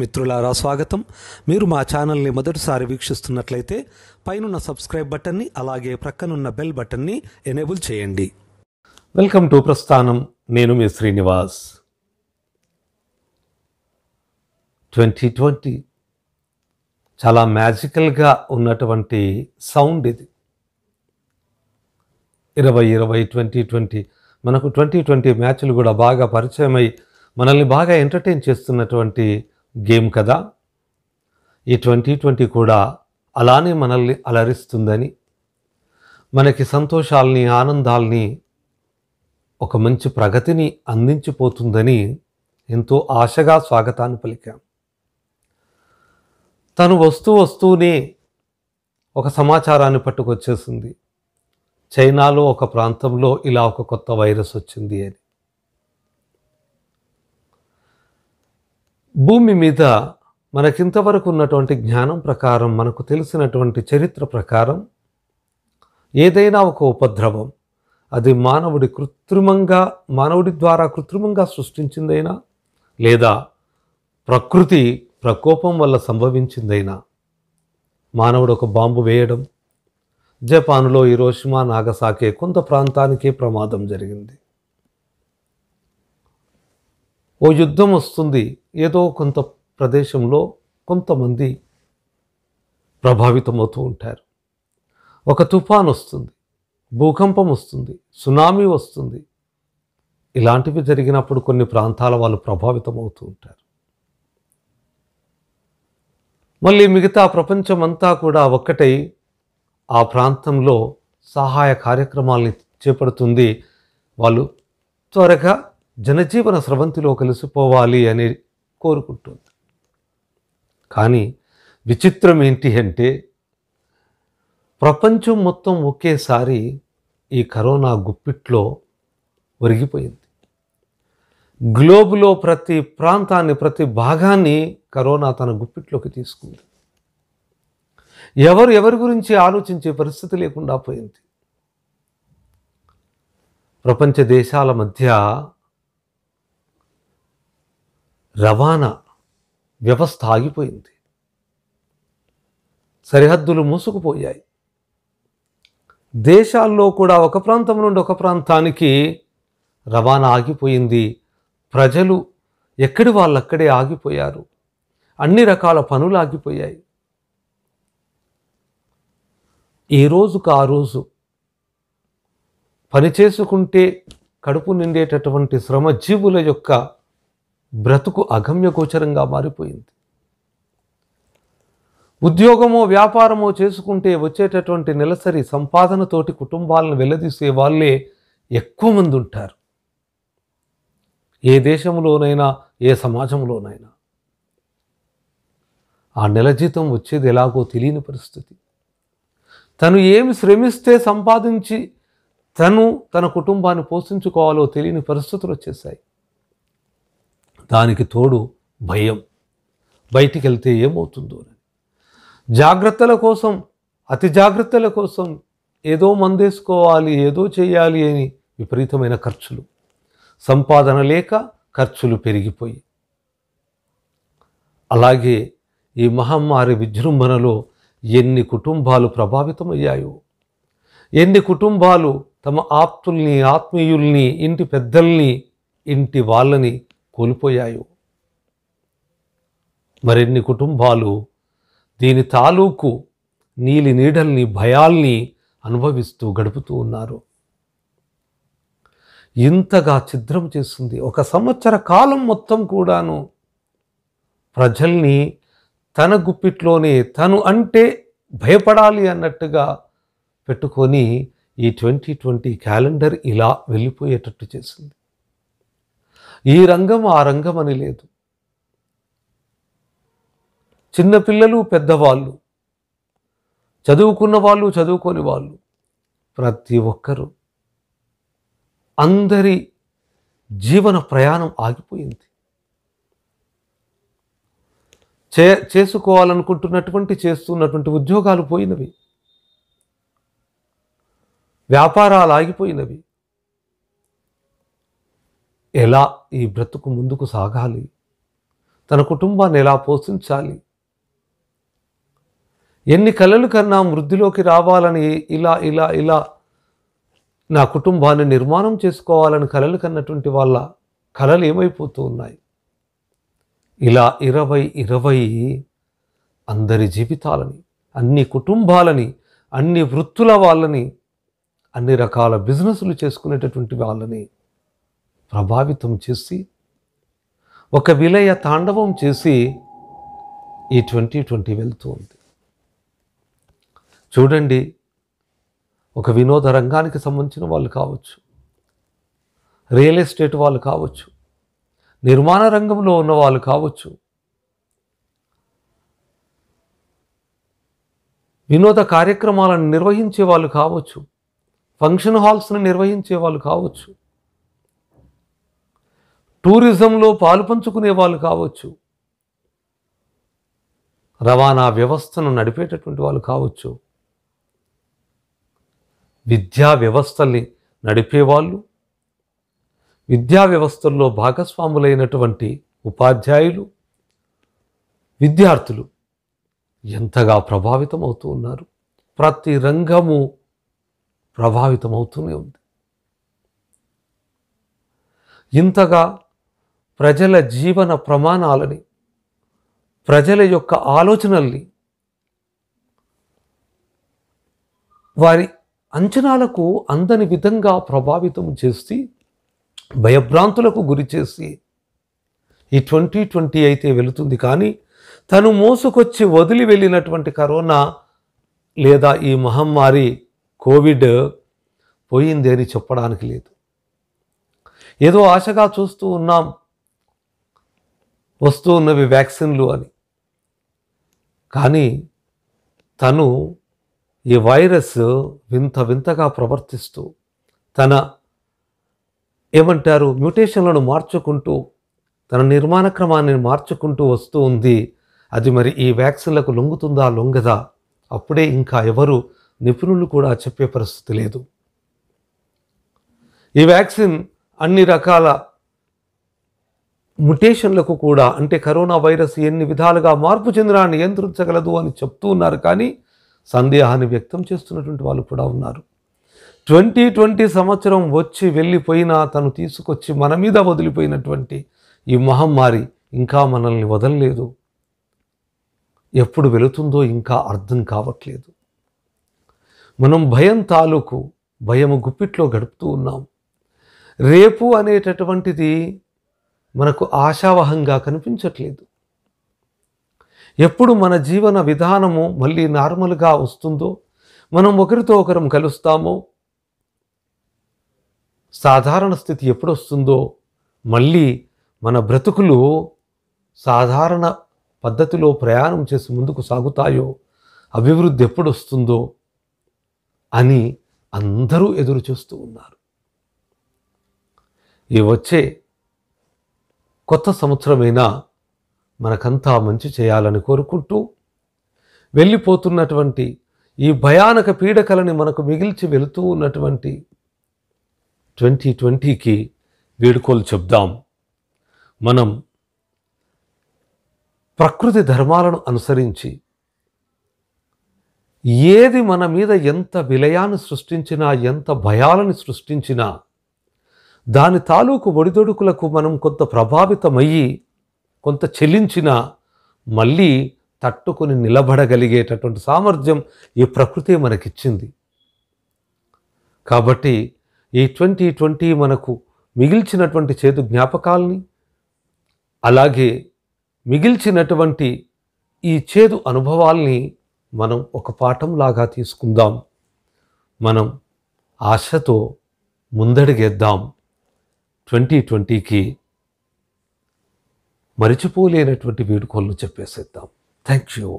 మిత్రులారా స్వాగతం మీరు మా ఛానల్ని మొదటిసారి వీక్షిస్తున్నట్లయితే పైనున్న సబ్స్క్రైబ్ బటన్ని అలాగే ప్రక్కనున్న బెల్ బటన్ని ఎనేబుల్ చేయండి వెల్కమ్ టు ప్రస్థానం నేను మీ శ్రీనివాస్ ట్వంటీ ట్వంటీ చాలా మ్యాజికల్గా ఉన్నటువంటి సౌండ్ ఇది ఇరవై ఇరవై ట్వంటీ ట్వంటీ మనకు ట్వంటీ ట్వంటీ మ్యాచ్లు కూడా బాగా పరిచయమై మనల్ని బాగా ఎంటర్టైన్ చేస్తున్నటువంటి గేమ్ కదా ఈ ట్వంటీ ట్వంటీ కూడా అలానే మనల్ని అలరిస్తుందని మనకి సంతోషాల్ని ఆనందాల్ని ఒక మంచి ప్రగతిని అందించిపోతుందని ఎంతో ఆశగా స్వాగతాన్ని పలికాం తను వస్తూ వస్తూనే ఒక సమాచారాన్ని పట్టుకొచ్చేసింది చైనాలో ఒక ప్రాంతంలో ఇలా ఒక కొత్త వైరస్ వచ్చింది అని భూమి మీద మనకింతవరకు ఉన్నటువంటి జ్ఞానం ప్రకారం మనకు తెలిసినటువంటి చరిత్ర ప్రకారం ఏదైనా ఒక ఉపద్రవం అది మానవుడి కృత్రిమంగా మానవుడి ద్వారా కృత్రిమంగా సృష్టించిందైనా లేదా ప్రకృతి ప్రకోపం వల్ల సంభవించిందైనా మానవుడు ఒక బాంబు వేయడం జపాన్లో ఈరోషిమా నాగసాకే కొంత ప్రాంతానికే ప్రమాదం జరిగింది ఓ యుద్ధం వస్తుంది ఏదో కొంత ప్రదేశంలో కొంతమంది ప్రభావితమవుతూ ఉంటారు ఒక తుఫాన్ వస్తుంది భూకంపం వస్తుంది సునామీ వస్తుంది ఇలాంటివి జరిగినప్పుడు కొన్ని ప్రాంతాల వాళ్ళు ప్రభావితం అవుతూ ఉంటారు మళ్ళీ మిగతా ప్రపంచమంతా కూడా ఒక్కటై ఆ ప్రాంతంలో సహాయ కార్యక్రమాల్ని చేపడుతుంది వాళ్ళు త్వరగా జనజీవన స్రవంతిలో కలిసిపోవాలి అని కోరుకుంటుంది కానీ విచిత్రం ఏంటి అంటే ప్రపంచం మొత్తం ఒకేసారి ఈ కరోనా గుప్పిట్లో ఒరిగిపోయింది గ్లోబ్లో ప్రతి ప్రాంతాన్ని ప్రతి భాగాన్ని కరోనా తన గుప్పిట్లోకి తీసుకుంది ఎవరు ఎవరి గురించి ఆలోచించే పరిస్థితి లేకుండా పోయింది ప్రపంచ దేశాల మధ్య రవాణా వ్యవస్థ ఆగిపోయింది సరిహద్దులు మూసుకుపోయాయి దేశాల్లో కూడా ఒక ప్రాంతం నుండి ఒక ప్రాంతానికి రవాణా ఆగిపోయింది ప్రజలు ఎక్కడి వాళ్ళక్కడే ఆగిపోయారు అన్ని రకాల పనులు ఆగిపోయాయి ఏ రోజుకు ఆ రోజు పని చేసుకుంటే కడుపు నిండేటటువంటి శ్రమజీవుల యొక్క బ్రతుకు అగమ్యగోచరంగా మారిపోయింది ఉద్యోగమో వ్యాపారమో చేసుకుంటే వచ్చేటటువంటి నెలసరి సంపాదనతోటి కుటుంబాలను వెల్లదీసే వాళ్ళే ఎక్కువ మంది ఉంటారు ఏ దేశంలోనైనా ఏ సమాజంలోనైనా ఆ నెల జీతం వచ్చేది ఎలాగో తెలియని పరిస్థితి తను ఏమి శ్రమిస్తే సంపాదించి తను తన కుటుంబాన్ని పోషించుకోవాలో తెలియని పరిస్థితులు వచ్చేసాయి దానికి తోడు భయం బయటికి వెళ్తే ఏమవుతుందో జాగ్రత్తల కోసం అతి జాగ్రత్తల కోసం ఏదో మందేసుకోవాలి ఏదో చేయాలి అని విపరీతమైన ఖర్చులు సంపాదన లేక ఖర్చులు పెరిగిపోయి అలాగే ఈ మహమ్మారి విజృంభణలో ఎన్ని కుటుంబాలు ప్రభావితమయ్యాయో ఎన్ని కుటుంబాలు తమ ఆప్తుల్ని ఆత్మీయుల్ని ఇంటి పెద్దల్ని ఇంటి వాళ్ళని కోల్పోయాయి మరిన్ని కుటుంబాలు దీని తాలూకు నీలి నీడల్ని భయాల్ని అనుభవిస్తూ గడుపుతూ ఉన్నారు ఇంతగా ఛిద్రం చేస్తుంది ఒక సంవత్సర కాలం మొత్తం కూడాను ప్రజల్ని తన గుప్పిట్లోనే తను అంటే భయపడాలి అన్నట్టుగా పెట్టుకొని ఈ ట్వంటీ ట్వంటీ క్యాలెండర్ ఇలా వెళ్ళిపోయేటట్టు చేసింది ఈ రంగం ఆ రంగం అని లేదు చిన్నపిల్లలు పెద్దవాళ్ళు చదువుకున్న వాళ్ళు చదువుకోని వాళ్ళు ప్రతి ఒక్కరూ అందరి జీవన ప్రయాణం ఆగిపోయింది చే చేసుకోవాలనుకుంటున్నటువంటి చేస్తున్నటువంటి ఉద్యోగాలు పోయినవి వ్యాపారాలు ఆగిపోయినవి ఎలా ఈ బ్రతుకు ముందుకు సాగాలి తన కుటుంబాన్ని ఎలా పోషించాలి ఎన్ని కళలు కన్నా వృద్ధిలోకి రావాలని ఇలా ఇలా ఇలా నా కుటుంబాన్ని నిర్మాణం చేసుకోవాలని కళలు కన్నటువంటి వాళ్ళ కళలు ఏమైపోతూ ఉన్నాయి ఇలా ఇరవై ఇరవై అందరి జీవితాలని అన్ని కుటుంబాలని అన్ని వృత్తుల వాళ్ళని అన్ని రకాల బిజినెస్లు చేసుకునేటటువంటి వాళ్ళని ప్రభావితం చేసి ఒక విలయ తాండవం చేసి ఈ ట్వంటీ ట్వంటీ వెళ్తూ ఉంది చూడండి ఒక వినోద రంగానికి సంబంధించిన వాళ్ళు కావచ్చు రియల్ ఎస్టేట్ వాళ్ళు కావచ్చు నిర్మాణ రంగంలో ఉన్న వాళ్ళు కావచ్చు వినోద కార్యక్రమాలను నిర్వహించే వాళ్ళు కావచ్చు ఫంక్షన్ హాల్స్ని నిర్వహించే వాళ్ళు కావచ్చు టూరిజంలో పాలుపంచుకునే వాళ్ళు కావచ్చు రవాణా వ్యవస్థను నడిపేటటువంటి వాళ్ళు కావచ్చు విద్యా వ్యవస్థల్ని నడిపేవాళ్ళు విద్యా వ్యవస్థల్లో భాగస్వాములైనటువంటి ఉపాధ్యాయులు విద్యార్థులు ఎంతగా ప్రభావితం అవుతూ ఉన్నారు ప్రతి రంగము ప్రభావితం అవుతూనే ఉంది ఇంతగా ప్రజల జీవన ప్రమాణాలని ప్రజల యొక్క ఆలోచనల్ని వారి అంచనాలకు అందని విధంగా ప్రభావితం చేసి భయభ్రాంతులకు గురి చేసి ఈ ట్వంటీ ట్వంటీ అయితే వెళుతుంది కానీ తను మోసుకొచ్చి వదిలి వెళ్ళినటువంటి కరోనా లేదా ఈ మహమ్మారి కోవిడ్ పోయింది అని చెప్పడానికి లేదు ఏదో ఆశగా చూస్తూ ఉన్నాం వస్తూ ఉన్నవి వ్యాక్సిన్లు అని కానీ తను ఈ వైరస్ వింత వింతగా ప్రవర్తిస్తూ తన ఏమంటారు మ్యూటేషన్లను మార్చుకుంటూ తన నిర్మాణ క్రమాన్ని మార్చుకుంటూ వస్తూ ఉంది అది మరి ఈ వ్యాక్సిన్లకు లొంగుతుందా లొంగదా అప్పుడే ఇంకా ఎవరు నిపుణులు కూడా చెప్పే పరిస్థితి లేదు ఈ వ్యాక్సిన్ అన్ని రకాల మ్యుటేషన్లకు కూడా అంటే కరోనా వైరస్ ఎన్ని విధాలుగా మార్పు చెందినా నియంత్రించగలదు అని చెప్తూ ఉన్నారు కానీ సందేహాన్ని వ్యక్తం చేస్తున్నటువంటి వాళ్ళు కూడా ఉన్నారు ట్వంటీ ట్వంటీ సంవత్సరం వచ్చి వెళ్ళిపోయినా తను తీసుకొచ్చి మన మీద వదిలిపోయినటువంటి ఈ మహమ్మారి ఇంకా మనల్ని వదలలేదు ఎప్పుడు వెళుతుందో ఇంకా అర్థం కావట్లేదు మనం భయం తాలూకు భయము గుప్పిట్లో గడుపుతూ ఉన్నాం రేపు అనేటటువంటిది మనకు ఆశావహంగా కనిపించట్లేదు ఎప్పుడు మన జీవన విధానము మళ్ళీ నార్మల్గా వస్తుందో మనం ఒకరితో ఒకరం కలుస్తామో సాధారణ స్థితి ఎప్పుడు వస్తుందో మళ్ళీ మన బ్రతుకులు సాధారణ పద్ధతిలో ప్రయాణం చేసి ముందుకు సాగుతాయో అభివృద్ధి ఎప్పుడు వస్తుందో అని అందరూ ఎదురు చూస్తూ ఉన్నారు ఈ వచ్చే కొత్త సంవత్సరమైనా మనకంతా మంచి చేయాలని కోరుకుంటూ వెళ్ళిపోతున్నటువంటి ఈ భయానక పీడకలని మనకు మిగిల్చి వెళుతూ ఉన్నటువంటి ట్వంటీ ట్వంటీకి వేడుకోలు చెప్దాం మనం ప్రకృతి ధర్మాలను అనుసరించి ఏది మన మీద ఎంత విలయాన్ని సృష్టించినా ఎంత భయాలను సృష్టించినా దాని తాలూకు ఒడిదొడుకులకు మనం కొంత ప్రభావితమయ్యి కొంత చెలించినా మళ్ళీ తట్టుకొని నిలబడగలిగేటటువంటి సామర్థ్యం ఈ ప్రకృతి మనకిచ్చింది కాబట్టి ఈ ట్వంటీ ట్వంటీ మనకు మిగిల్చినటువంటి చేదు జ్ఞాపకాల్ని అలాగే మిగిల్చినటువంటి ఈ చేదు అనుభవాల్ని మనం ఒక పాఠంలాగా తీసుకుందాం మనం ఆశతో ముందడిగేద్దాం ట్వంటీ ట్వంటీకి మరిచిపోలేనటువంటి వేడుకలను చెప్పేసేద్దాం థ్యాంక్ యూ